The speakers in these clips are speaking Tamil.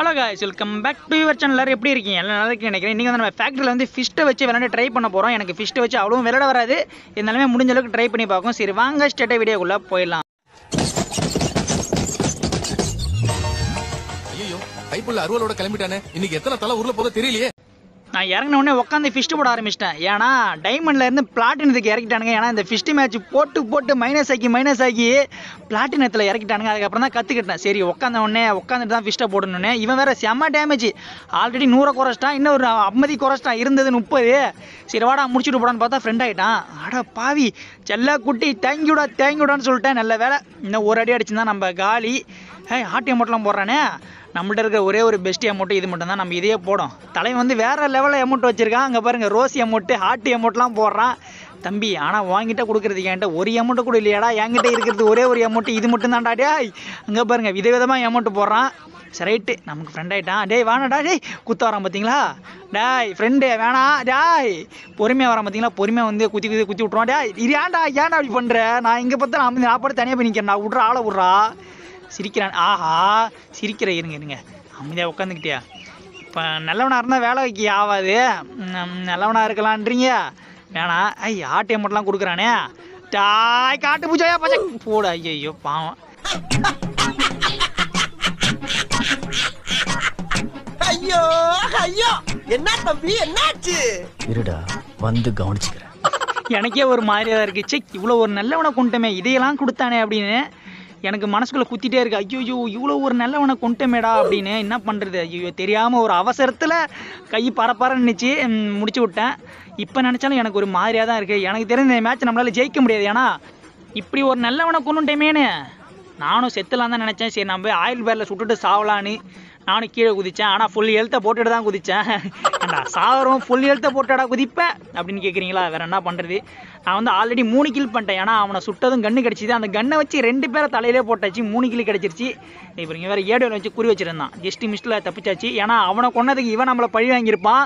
hello guys welcome back to your channel எப்படி இருக்கீங்க எல்லாம் நல்லா நினைக்கிறேன் நீங்கள் வந்து நம்ம ஃபேக்ட்ரியில் வந்து ஃபிஷ்ட்டை வச்சு விளாண்டு ட்ரை பண்ண போகிறோம் எனக்கு ஃபிஸ்ட்டு வச்சு அவ்வளோ விளையாட வராது இருந்தாலுமே முடிஞ்ச அளவுக்கு ட்ரை பண்ணி பார்க்கும் சரி வாங்க ஸ்டேட்டை வீடியோக்குள்ளே போயிடலாம் ஐயோ கைப்புள்ள அருவலோட கிளம்பிட்டானே இன்னைக்கு எத்தனை தலை ஊரில் போக தெரியலையே நான் உடனே உட்காந்து ஃபிஸ்ட்டு போட ஆரம்பிச்சிட்டேன் ஏன்னா டைமண்டில் இருந்து பிளாட்டினத்துக்கு இறக்கிட்டானுங்க ஏன்னா இந்த ஃபிஸ்ட்டு மேட்ச் போட்டு போட்டு மைனஸ் ஆக்கி மைனஸ் ஆக்கி பிளாட்டினத்தில் இறக்கிட்டானுங்க அதுக்கப்புறம் தான் கற்றுக்கிட்டேன் சரி உட்காந்த உடனே உட்காந்துட்டு தான் ஃபிஸ்ட்டை போடணுன்னே இவன் வேறு செம்ம டேமேஜ் ஆல்ரெடி நூறை குறைச்சிட்டான் இன்னும் ஒரு அம்மதி குறைச்சிட்டான் இருந்தது முப்பது சரி வாடா முடிச்சுட்டு போடான்னு பார்த்தா ஃப்ரெண்ட் ஆகிட்டான் அட பாவி செல்லா குட்டி தேங்க்யூடா தேங்க்யூடான்னு சொல்லிட்டேன் நல்ல வேலை இன்னும் ஒரு அடி அடிச்சுருந்தா நம்ம காலி ஏய் ஹாட் மட்டும்லாம் போடுறானே நம்மள்ட்ட இருக்கிற ஒரே ஒரு பெஸ்ட் அமௌண்ட் இது மட்டும் தான் நம்ம இதையே போடும் தலைவன் வந்து வேறு லெவலில் அமௌண்ட் வச்சுருக்கான் அங்கே பாருங்கள் ரோஸ் அமௌண்ட்டு ஹாட் அமௌண்ட்லாம் போடுறான் தம்பி ஆனால் வாங்கிட்ட கொடுக்குறதுக்கு என்கிட்ட ஒரு அமௌண்ட்டு கூட இல்லையாடா என்கிட்ட இருக்கிறது ஒரே ஒரு அமௌண்ட் இது மட்டும் தான்டா டே அங்கே பாருங்கள் விதவிதமாக அமௌண்ட் போடுறான் சரி ரைட்டு நமக்கு ஃப்ரெண்ட் ஆகிட்டான் டேய் வேணாடா டேய் குத்த வரான் பார்த்தீங்களா டாய் ஃப்ரெண்டு வேணாம் டாய் பொறுமையாக வரான் பார்த்தீங்களா பொறுமையாக வந்து குத்தி குத்தி குத்தி விட்ருவான் டே இது ஏன்டா ஏன்டா அப்படி பண்ணுற நான் இங்கே பார்த்தா நான் நான் பாட்டு தனியாக பண்ணிக்கிறேன் நிற்கிறேன் நான் விட்ற ஆளை விட்றா சிரிக்கிறான் ஆஹா சிரிக்கிற இருங்க இருங்க அமைதியாக உட்காந்துக்கிட்டியா இப்போ நல்லவனாக இருந்தால் வேலை வைக்க ஆகாது நல்லவனாக இருக்கலான்றீங்க வேணாம் ஐ ஆட்டு மட்டும்லாம் கொடுக்குறானே டாய் காட்டு பூஜையா பச்சை போட ஐயோ பாவம் ஐயோ ஐயோ என்ன தம்பி என்னாச்சு இருடா வந்து கவனிச்சுக்கிறேன் எனக்கே ஒரு மாதிரியாக இருக்கு சே இவ்வளோ ஒரு நல்லவனை கொண்டுமே இதையெல்லாம் கொடுத்தானே அப்படின்னு எனக்கு மனசுக்குள்ளே குத்திட்டே இருக்கு ஐயோ இவ்வளோ ஒரு நல்லவனை கொண்டுமேடா அப்படின்னு என்ன பண்ணுறது ஐயோ தெரியாமல் ஒரு அவசரத்தில் கை பரப்பார நினச்சி முடிச்சு விட்டேன் இப்போ நினச்சாலும் எனக்கு ஒரு மாதிரியாக தான் இருக்குது எனக்கு தெரிஞ்ச இந்த மேட்ச் நம்மளால் ஜெயிக்க முடியாது ஏன்னா இப்படி ஒரு நல்லவனை கொண்டுட்டேமேனு நானும் செத்துலாம் தான் நினச்சேன் சரி நம்ம போய் ஆயில் பேரில் சுட்டுட்டு சாவலான்னு நானும் கீழே குதித்தேன் ஆனால் ஃபுல் ஹெல்த்தை போட்டுட்டு தான் குதித்தேன் அண்டா சாகரம் ஃபுல் ஹெல்த்தை போட்டுடா குதிப்பேன் அப்படின்னு கேட்குறீங்களா வேறு என்ன பண்ணுறது நான் வந்து ஆல்ரெடி மூணு கில் பண்ணிட்டேன் ஏன்னா அவனை சுட்டதும் கன்று கிடைச்சிது அந்த கண்ணை வச்சு ரெண்டு பேரை தலையிலே போட்டாச்சு மூணு கில் கிடைச்சிருச்சு இப்போ நீங்கள் வேற ஏடியோவில் வச்சு குறி வச்சுருந்தான் ஜெஸ்ட் மிஸ்டில் தப்பிச்சாச்சு ஏன்னா அவனை கொன்னதுக்கு இவன் நம்மளை பழி வாங்கியிருப்பான்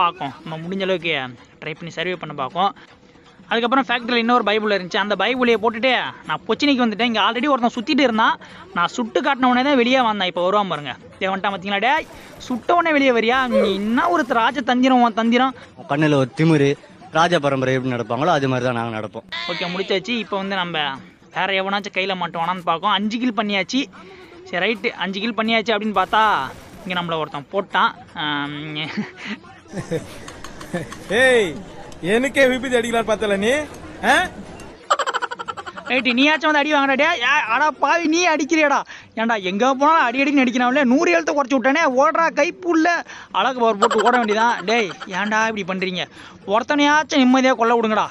பார்க்கும் நம்ம முடிஞ்ச அளவுக்கு ட்ரை பண்ணி சர்வே பண்ண பார்க்கும் அதுக்கப்புறம் ஃபேக்ட்ரியில் இன்னொரு பைபிள் இருந்துச்சு அந்த பைபிளையை போட்டுட்டு நான் பொச்சினிக்கு வந்துட்டேன் இங்கே ஆல்ரெடி ஒருத்தன் சுற்றிட்டு இருந்தான் நான் சுட்டு காட்டினவுடனே தான் வெளியே வந்தேன் இப்போ வருவான் பாருங்க வந்துட்டான் பார்த்தீங்களா டே சுட்டவுடனே வெளியே வரியா நீ என்ன ஒரு ராஜ தந்திரம் தந்திரம் கண்ணில் ஒரு திமிரு ராஜ பரம்பரை எப்படி நடப்பாங்களோ அது மாதிரி தான் நாங்கள் நடப்போம் ஓகே முடிச்சாச்சு இப்போ வந்து நம்ம வேற எவனாச்சும் கையில் மாட்டோம்னான்னு பார்க்கோம் அஞ்சு கில் பண்ணியாச்சு சரி ரைட்டு அஞ்சு கில் பண்ணியாச்சு அப்படின்னு பார்த்தா இங்கே நம்மளை ஒருத்தன் போட்டான் ஏய் எனக்கே விபத்து அடிக்கலான்னு பார்த்தல நீ ரைட்டு நீயாச்சும் வந்து அடி வாங்கினாடியா அடா பாவி நீ அடிக்கிறியடா ஏன்டா எங்கே போனாலும் அடி அடின்னு அடிக்கிறாங்களே நூறு எழுத்து குறைச்சி விட்டானே ஓடுறா கைப்புள்ள அழகு பவர் போட்டு ஓட வேண்டியதான் டேய் ஏன்டா இப்படி பண்ணுறீங்க ஒருத்தனையாச்சும் நிம்மதியாக கொல்ல விடுங்கடா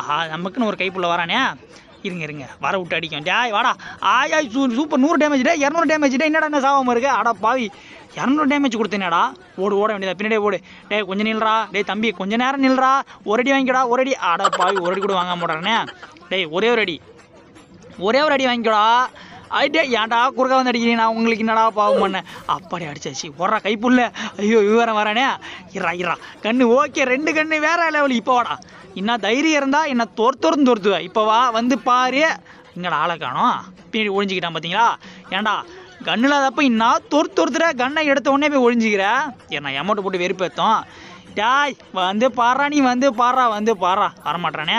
ஆஹா நமக்குன்னு ஒரு கைப்புள்ள வரானே இருங்க இருங்க வர விட்டு அடிக்கும் டே வாடா ஆய் சூ சூப்பர் நூறு டேமேஜ் டே இரநூறு டேமேஜ் டே என்னடா என்ன சாவாமல் இருக்கு அடா பாவி இரநூறு டேமேஜ் கொடுத்தேனடா ஓடு ஓட வேண்டியதா பின்னாடி ஓடு டே கொஞ்சம் நில்றா டே தம்பி கொஞ்சம் நேரம் நில்றா ஒரு அடி வாங்கிக்கடா ஒரு அடி அட பாவி ஒரு அடி கூட வாங்க மாட்டேறேனே டேய் ஒரே ஒரு அடி ஒரே ஒரு அடி வாங்கிக்கடா ஐட்டே ஏன்டா குறுக்க வந்து அடிக்கிறீங்க நான் உங்களுக்கு என்னடா பாவம் பண்ணேன் அப்படி அடிச்சாச்சு ஒரு கைப்புள்ள ஐயோ விவரம் வரானே இரா இரா கண்ணு ஓகே ரெண்டு கண்ணு வேற லெவல் இப்போ வாடா என்ன தைரியம் இருந்தால் என்னை துரத்துறன்னு தோர்த்துவேன் இப்போ வா வந்து பாரு இங்கடா ஆளை காணும் பின்னாடி ஒழிஞ்சிக்கிட்டான் பார்த்தீங்களா ஏண்டா கன் இல்லாதப்ப இன்னா தொறுத்து துரத்துற கண்ணை எடுத்த உடனே போய் ஒழிஞ்சிக்கிற என்ன எமௌண்ட் போட்டு வெறுப்பேத்தோம் டாய் வந்து பாடுறா நீ வந்து பாடுறா வந்து பாடுறா வரமாட்டானே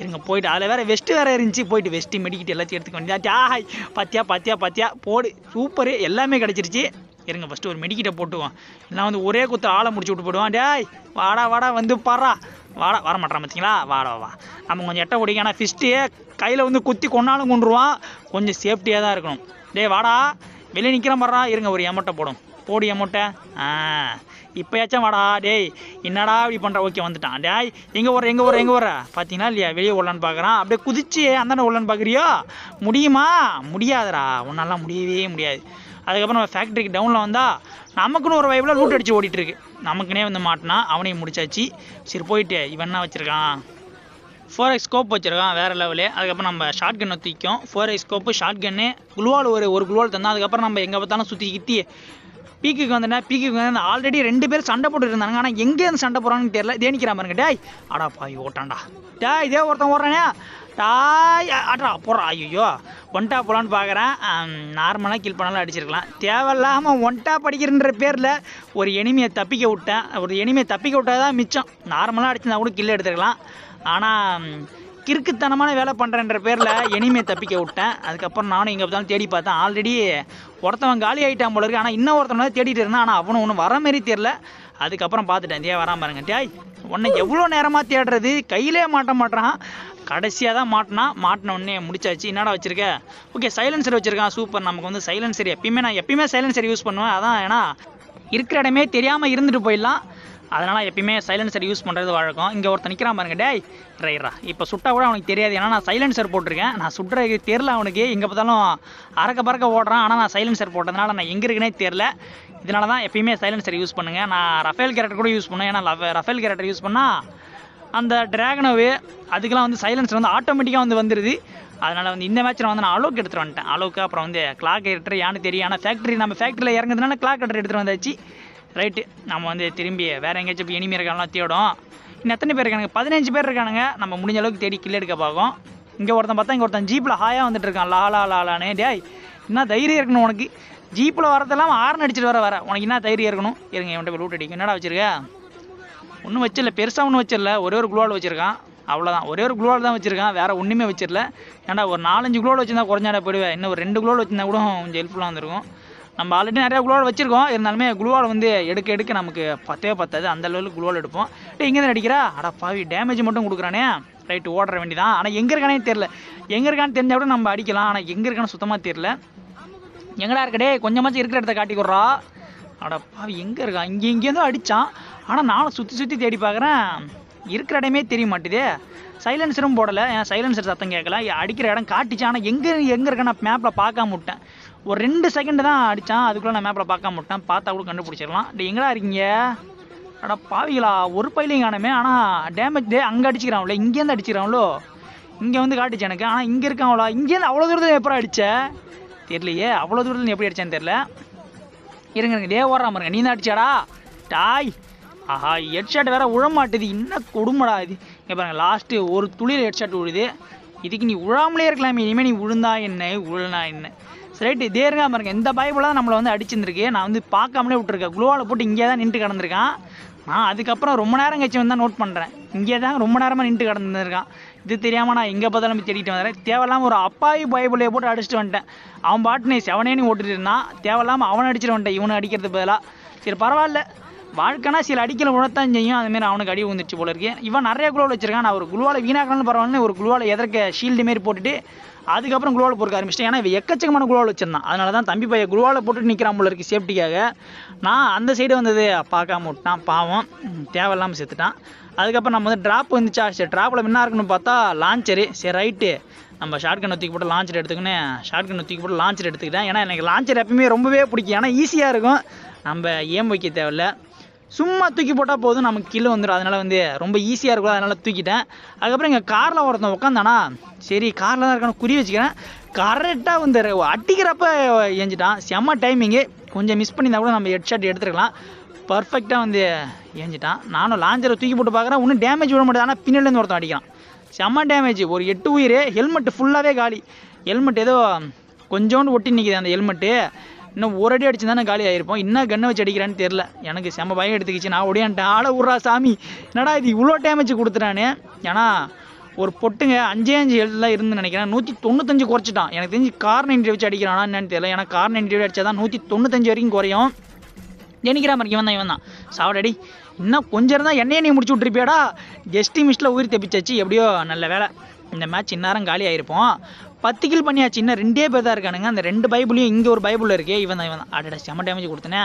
இருங்க போயிட்டு அதில் வேறு வெஸ்ட்டு வேறு இருந்துச்சு போயிட்டு வெஸ்ட்டு மெடிக்கிட்டு எல்லாத்தையும் எடுத்துக்க வேண்டியதா டாய் பத்தியா பத்தியா பத்தியா போடு சூப்பரு எல்லாமே கிடச்சிருச்சு இருங்க ஃபஸ்ட்டு ஒரு மெடிக்கிட்ட போட்டுவோம் நான் வந்து ஒரே குத்து ஆளை முடிச்சு விட்டு போடுவான் டாய் வாடா வாடா வந்து பாடுறா வாட வர மாட்டேறான் பார்த்தீங்களா வாடா வா நம்ம கொஞ்சம் எட்ட குடிக்க ஆனால் ஃபிஸ்ட்டே கையில் வந்து குத்தி கொண்டாலும் கொண்டுருவான் கொஞ்சம் சேஃப்டியாக தான் இருக்கணும் டே வாடா வெளியே நிற்கிற மாதிரா இருங்க ஒரு எமட்டை போடும் போடு எமட்டை ஆ இப்போயாச்சும் வாடா டேய் என்னடா இப்படி பண்ணுற ஓகே வந்துட்டான் டேய் எங்கே வர எங்கே வர எங்கே வர பார்த்தீங்கன்னா இல்லையா வெளியே உள்ளன்னு பார்க்குறான் அப்படியே குதிச்சு அந்தாண்ட உள்ளன்னு பார்க்குறியோ முடியுமா முடியாதுடா உன்னாலாம் முடியவே முடியாது அதுக்கப்புறம் நம்ம ஃபேக்ட்ரிக்கு டவுனில் வந்தால் நமக்குன்னு ஒரு வைப்பில் லூட் அடித்து ஓடிட்டுருக்கு நமக்குனே வந்து மாட்டினா அவனையும் முடிச்சாச்சு சரி போயிட்டு இவன் என்ன வச்சுருக்கான் ஃபோர் ஐ ஸ்கோப் வச்சுருக்கான் வேறு லெவலே அதுக்கப்புறம் நம்ம ஷார்ட் கன்னை தூக்கிக்கும் ஃபோர் ஐ ஸ்கோப்பு ஷார்ட் கன்னு குளுவால் ஒரு ஒரு குளுவால் தந்தால் அதுக்கப்புறம் நம்ம எங்கே பார்த்தாலும் சுற்றி கித்தி பீக்குக்கு வந்தேன் பீக்குக்கு வந்து ஆல்ரெடி ரெண்டு பேர் சண்டை போட்டு இருந்தாங்க ஆனால் இருந்து சண்டை போகிறாங்கன்னு தெரியல தேனிக்கிறாமருங்க டேய் அடா பாய் ஓட்டாண்டா டேய் இதே ஒருத்தன் ஓடுறானே டாய் அட்ரா போடுறா ஐயோ ஒன்டா டாப் போலான்னு பார்க்குறேன் நார்மலாக கில் பண்ணாலும் அடிச்சிருக்கலாம் தேவையில்லாமல் ஒன்டா படிக்கிறன்ற பேரில் ஒரு எனிமையை தப்பிக்க விட்டேன் ஒரு எனிமையை தப்பிக்க விட்டால் தான் மிச்சம் நார்மலாக அடிச்சிருந்தா கூட கில் எடுத்துருக்கலாம் ஆனால் கிறுக்குத்தனமான வேலை பண்ணுறேன்ற பேரில் இனிமே தப்பிக்க விட்டேன் அதுக்கப்புறம் நானும் எங்கே பார்த்தாலும் தேடி பார்த்தேன் ஆல்ரெடி ஒருத்தவன் காலி ஆகிட்டான் போல இருக்கு ஆனால் இன்னும் ஒருத்தவன தேடிட்டு இருந்தான் ஆனால் அவனும் ஒன்றும் வர மாரி தெரில அதுக்கப்புறம் பார்த்துட்டேன் தேவை வராமல் பாருங்க டேய் உன்னை எவ்வளோ நேரமாக தேடுறது கையிலே மாட்ட மாட்டான் கடைசியாக தான் மாட்டினா மாட்டின உடனே முடிச்சாச்சு என்னடா வச்சிருக்க ஓகே சைலன்சர் வச்சிருக்கான் சூப்பர் நமக்கு வந்து சைலன்சர் எப்பயுமே நான் எப்பயுமே சைலன்சர் யூஸ் பண்ணுவேன் அதான் ஏன்னா இருக்கிற இடமே தெரியாமல் இருந்துட்டு போயிடலாம் அதனால் எப்பயுமே சைலன்சர் யூஸ் பண்ணுறது வழக்கம் இங்கே ஒருத்தர் நிற்கிறான் பாருங்க டேய் ரைரா இப்போ சுட்டா கூட அவனுக்கு தெரியாது ஏன்னா நான் சைலன்சர் போட்டிருக்கேன் நான் சுடுறதுக்கு தெரில அவனுக்கு எங்கே பார்த்தாலும் அறக்க பறக்க ஓடுறான் ஆனால் நான் சைலன்சர் போட்டதுனால நான் எங்கே இருக்குன்னே தெரில இதனால தான் எப்பயுமே சைலன்சர் யூஸ் பண்ணுங்கள் நான் ரஃபேல் கேரக்டர் கூட யூஸ் பண்ணேன் ஏன்னா ரஃபேல் கேரக்டர் யூஸ் பண்ணால் அந்த ட்ராகனோவு அதுக்கெல்லாம் வந்து சைலன்சர் வந்து ஆட்டோமேட்டிக்காக வந்து வந்துடுது அதனால் வந்து இந்த மேட்ச்சில் வந்து நான் அளவுக்கு எடுத்துகிட்டு வந்துட்டேன் அளவுக்கு அப்புறம் வந்து கிளாக் எடுத்துகிட்டு யானு தெரியும் ஆனால் ஃபேக்ட்ரி நம்ம ஃபேக்ட்ரியில் இறங்குதுனால கிளாக் எடுத்துகிட்டு வந்தாச்சு ரைட்டு நம்ம வந்து திரும்பி வேறு எங்கேயாச்சும் இப்போ இனிமே இருக்காங்கலாம் தேடும் இன்னும் எத்தனை பேர் இருக்கானுங்க பதினஞ்சு பேர் இருக்கானுங்க நம்ம முடிஞ்ச அளவுக்கு தேடி கிள்ள எடுக்க பார்க்கும் இங்கே ஒருத்தன் பார்த்தா இங்கே ஒருத்தன் ஜீப்பில் ஹாயாக வந்துட்டு இருக்கான் லாலா லாலானே டேய் என்ன தைரியம் இருக்கணும் உனக்கு ஜீப்பில் வரதெல்லாம் ஆரன் அடிச்சிட்டு வர வர உனக்கு என்ன தைரியம் இருக்கணும் இருங்க என்கிட்ட லூட் அடிக்கும் என்னடா வச்சிருக்க ஒன்றும் வச்சிடல பெருசாக ஒன்றும் வச்சிடல ஒரே ஒரு குளோவால் வச்சுருக்கான் அவ்வளோதான் ஒரே ஒரு குளோவால் தான் வச்சிருக்கான் வேறு ஒன்றுமே வச்சிடல ஏன்னா ஒரு நாலஞ்சு குளோவில் வச்சிருந்தா குறைஞ்சாடா போயிடுவேன் இன்னும் ஒரு ரெண்டு குளோவில் வச்சிருந்தா கூட கொஞ்சம் ஹெல்ப்ஃபுல்லாக வந்திருக்கும் நம்ம ஆல்ரெடி நிறையா குளோவால் வச்சுருக்கோம் இருந்தாலுமே குளோவால் வந்து எடுக்க எடுக்க நமக்கு பத்தவே பத்தாது அந்த அளவில் குளோவால் எடுப்போம் டே இங்கே தான் அடிக்கிறா அடா பாவி டேமேஜ் மட்டும் கொடுக்குறானே ரைட்டு ஓடுற வேண்டிதான் ஆனால் எங்கே இருக்கானே தெரில எங்கே இருக்கான்னு தெரிஞ்சால் கூட நம்ம அடிக்கலாம் ஆனால் எங்கே இருக்கான்னு சுத்தமாக தெரில எங்கடா இருக்கடே கொஞ்சமாச்சும் இருக்கிற இடத்த காட்டிக்கிறா அடா பாவி எங்கே இருக்கான் இங்கே எங்கேயிருந்தோ அடித்தான் ஆனால் நானும் சுற்றி சுற்றி தேடி பார்க்குறேன் இருக்கிற இடமே தெரிய மாட்டேதே சைலன்சரும் போடலை ஏன் சைலன்சர் சத்தம் கேட்கல அடிக்கிற இடம் காட்டிச்சு ஆனால் எங்கே எங்கே இருக்கேன் நான் மேப்பில் பார்க்காம விட்டேன் ஒரு ரெண்டு செகண்ட் தான் அடித்தான் அதுக்குள்ளே நான் மேப்பில் பார்க்க மாட்டேன் பார்த்தா கூட கண்டுபிடிச்சிடலாம் டே எங்கடா இருக்கீங்க அடா பாவிகளா ஒரு பையிலையும் காணுமே ஆனால் டேமேஜ் டே அங்கே அடிச்சுக்கிறாங்களோ இங்கேருந்து அடிச்சுக்கிறாங்களோ இங்கே வந்து காட்டுச்சு எனக்கு ஆனால் இங்கே அவ்வளோ இங்கேருந்து அவ்வளோ தூரத்தில் எப்போ அடித்த தெரியலையே அவ்வளோ தூரத்தில் எப்படி அடித்தான்னு தெரில இருங்க இருங்க டே ஓடுறா பாருங்க நீ தான் அடிச்சாடா டாய் ஆஹா ஹெட்ஷாட் வேற உழமாட்டுது இன்னும் கொடுமடா இது இங்கே பாருங்க லாஸ்ட்டு ஒரு துளியில் ஹெட்ஷாட் விழுது இதுக்கு நீ உழாமலே இருக்கலாமே இனிமேல் நீ விழுந்தா என்ன உழுனா என்ன ரைட்டு தேர்கா பாருங்க இந்த பைபிள் தான் நம்மளை வந்து அடிச்சிருந்துருக்கு நான் வந்து பார்க்காமலே விட்டுருக்கேன் குளோவில் போட்டு இங்கே தான் நின்று கிடந்திருக்கான் நான் அதுக்கப்புறம் ரொம்ப நேரம் கழிச்சு வந்து நோட் பண்ணுறேன் இங்கே தான் ரொம்ப நேரமாக நின்று கிடந்துருக்கான் இது தெரியாமல் நான் எங்கே பார்த்தாலும் தேடிட்டு வந்துறேன் தேவையில்லாமல் ஒரு அப்பாவி பைபிளே போட்டு அடிச்சுட்டு வந்துட்டேன் அவன் நீ செவனேன்னு ஓட்டுட்டு இருந்தான் தேவையில்லாமல் அவனை அடிச்சிட்டு வந்துட்டேன் இவனை அடிக்கிறது பதிலாக சரி பரவாயில்ல வாழ்க்கைனா சில அடிக்கல உழத்தான் செய்யும் அதுமாரி அவனுக்கு அடி வந்துச்சு போல இருக்கு இவன் நிறைய குழுவில் வச்சிருக்கான் நான் ஒரு குழுவால் வீணாக்கணும்னு பரவாயில்ல ஒரு குழுவால் எதற்க ஷீல்டு மாரி போட்டுட்டு அதுக்கப்புறம் குளோவில் போட்டு ஆரம்பிச்சிட்டேன் ஏன்னா இவ எக்கச்சக்கமான குளோவில் வச்சிருந்தான் அதனால தான் தம்பி பையன் குளோவில் போட்டு நிற்கிறான் போல இருக்கு சேஃப்டிக்காக நான் அந்த சைடு வந்தது பார்க்காம விட்டான் பாவம் தேவையில்லாமல் செத்துட்டான் அதுக்கப்புறம் நம்ம வந்து ட்ராப் வந்துச்சா சரி ட்ராப்பில் என்ன இருக்குன்னு பார்த்தா லான்ச்சரு சரி ரைட்டு நம்ம ஷார்ட்கன் ஒத்திக்கு போட்டு லான்ச்சர் எடுத்துக்கணும் ஷார்ட்கன் ஒத்திக்கு போட்டு லான்ச்சர் எடுத்துக்கிட்டேன் ஏன்னா எனக்கு லான்ச்சர் எப்பயுமே ரொம்பவே பிடிக்கும் ஏன்னா ஈஸியாக இருக்கும் நம்ம ஏம் வைக்க தேவையில்லை சும்மா தூக்கி போட்டால் போதும் நமக்கு கில் வந்துடும் அதனால் வந்து ரொம்ப ஈஸியாக இருக்கும் அதனால் தூக்கிட்டேன் அதுக்கப்புறம் எங்கள் காரில் ஒருத்தன் உட்காந்தானா சரி காரில் தான் இருக்கணும் குறி வச்சுக்கிறேன் கரெக்டாக வந்து அடிக்கிறப்ப எஞ்சிட்டான் செம்ம டைமிங்கு கொஞ்சம் மிஸ் பண்ணியிருந்தா கூட நம்ம ஹெட் ஷாட் எடுத்துருக்கலாம் பர்ஃபெக்டாக வந்து ஏஞ்சிட்டான் நானும் லாஞ்சரை தூக்கி போட்டு பார்க்குறேன் ஒன்றும் டேமேஜ் விட மாட்டேன் ஆனால் பின்னலேருந்து ஒருத்தன் அடிக்கிறான் செம்ம டேமேஜ் ஒரு எட்டு உயிர் ஹெல்மெட் ஃபுல்லாகவே காலி ஹெல்மெட் ஏதோ கொஞ்சோண்டு ஒட்டி நிற்கிது அந்த ஹெல்மெட்டு இன்னும் ஒரு அடி அடிச்சு தானே காலி ஆகிருப்போம் இன்னும் கண்ணை வச்சு அடிக்கிறான்னு தெரில எனக்கு செம்ம பயம் எடுத்துக்கிச்சு நான் ஒடியான்ட்டேன் ஆளை உர்றா சாமி என்னடா இது இவ்வளோ டேமேஜ் கொடுத்துட்டானே ஏன்னா ஒரு பொட்டுங்க அஞ்சே அஞ்சு ஹெல்த்லாம் இருந்து நினைக்கிறேன் நூற்றி தொண்ணூத்தஞ்சு குறைச்சிட்டான் எனக்கு தெரிஞ்சு கார் இன்டர்வியூ வச்சு அடிக்கிறானா என்னன்னு தெரியல ஏன்னா கார்னர் இன்டர்வியூ அடிச்சா தான் நூற்றி தொண்ணூத்தஞ்சு வரைக்கும் குறையும் ஜெனிக்கிறா மாதிரி இவன் தான் இவன் தான் சாவடடி இன்னும் கொஞ்சம் இருந்தால் என்னையே நீ முடிச்சு விட்ருப்பியாடா ஜஸ்டி மிஸ்டில் உயிர் தப்பிச்சாச்சு எப்படியோ நல்ல வேலை இந்த மேட்ச் இன்னாரம் காலி ஆகிருப்போம் பத்து கில் பண்ணியாச்சு இன்னும் ரெண்டே பேர் தான் இருக்கானுங்க அந்த ரெண்டு பைபிளையும் இங்கே ஒரு பைபிள் இருக்கே இவன் தான் இவன் அடடா செம்ம டேமேஜ் கொடுத்தனே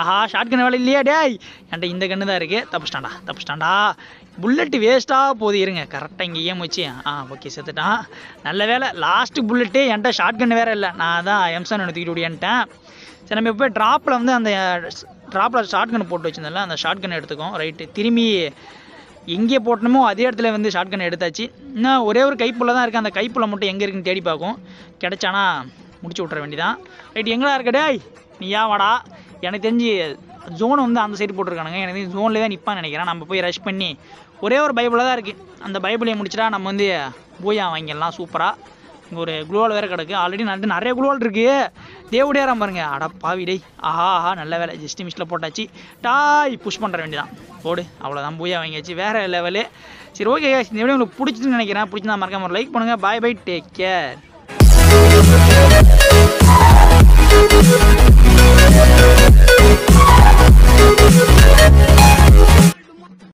ஆஹா ஷார்ட் கன் வேலை இல்லையா டேய் என்கிட்ட இந்த கன்று தான் இருக்குது தப்பு ஸ்டாண்டா புல்லெட்டு வேஸ்ட்டாக போது இருங்க கரெக்டாக இங்கே ஏம் வச்சு ஆ ஓகே செத்துட்டான் நல்ல வேலை லாஸ்ட்டு புல்லெட்டு என்கிட்ட ஷார்ட் கன் வேறு இல்லை நான் தான் எம்சான் ஒன்று தூக்கிட்டு விடியான்ட்டேன் சரி நம்ம இப்போ ட்ராப்பில் வந்து அந்த ட்ராப்பில் ஷார்ட் கன் போட்டு வச்சுருந்தல அந்த ஷார்ட் கன் எடுத்துக்கோம் ரைட்டு திரும்பி எங்கே போட்டணுமோ அதே இடத்துல வந்து ஷாட்கன் எடுத்தாச்சு இன்னும் ஒரே ஒரு கைப்புள்ள தான் இருக்குது அந்த கைப்புள்ள மட்டும் எங்கே இருக்குன்னு தேடி பார்க்கும் கிடச்சானா முடிச்சு விட்ற வேண்டிதான் ரைட் எங்களா இருக்கடே நீ யா வாடா எனக்கு தெரிஞ்சு ஜோனை வந்து அந்த சைடு போட்டிருக்கானுங்க எனக்கு தெரிஞ்சு ஜோனில் தான் நிற்பான்னு நினைக்கிறேன் நம்ம போய் ரஷ் பண்ணி ஒரே ஒரு பைபிளாக தான் இருக்குது அந்த பைபிளையும் முடிச்சுட்டா நம்ம வந்து பூயா வாங்கிடலாம் சூப்பராக இங்கே ஒரு குளோவால் வேறு கிடக்கு ஆல்ரெடி நான் நிறைய குளோவால் இருக்குது தேவடியாரம் பாருங்க அடா பாவி டேய் ஆஹா ஆஹா நல்ல வேலை ஜஸ்ட் மிஸ்டில் போட்டாச்சு டாய் புஷ் பண்ணுற வேண்டியதான் போடு அவ்வளோதான் பூயா வாங்கியாச்சு வேறு லெவலு சரி ஓகே இந்த வீடியோ உங்களுக்கு பிடிச்சிட்டு நினைக்கிறேன் பிடிச்சிருந்தா மறக்காம லைக் பண்ணுங்கள் பாய் பை டேக் கேர்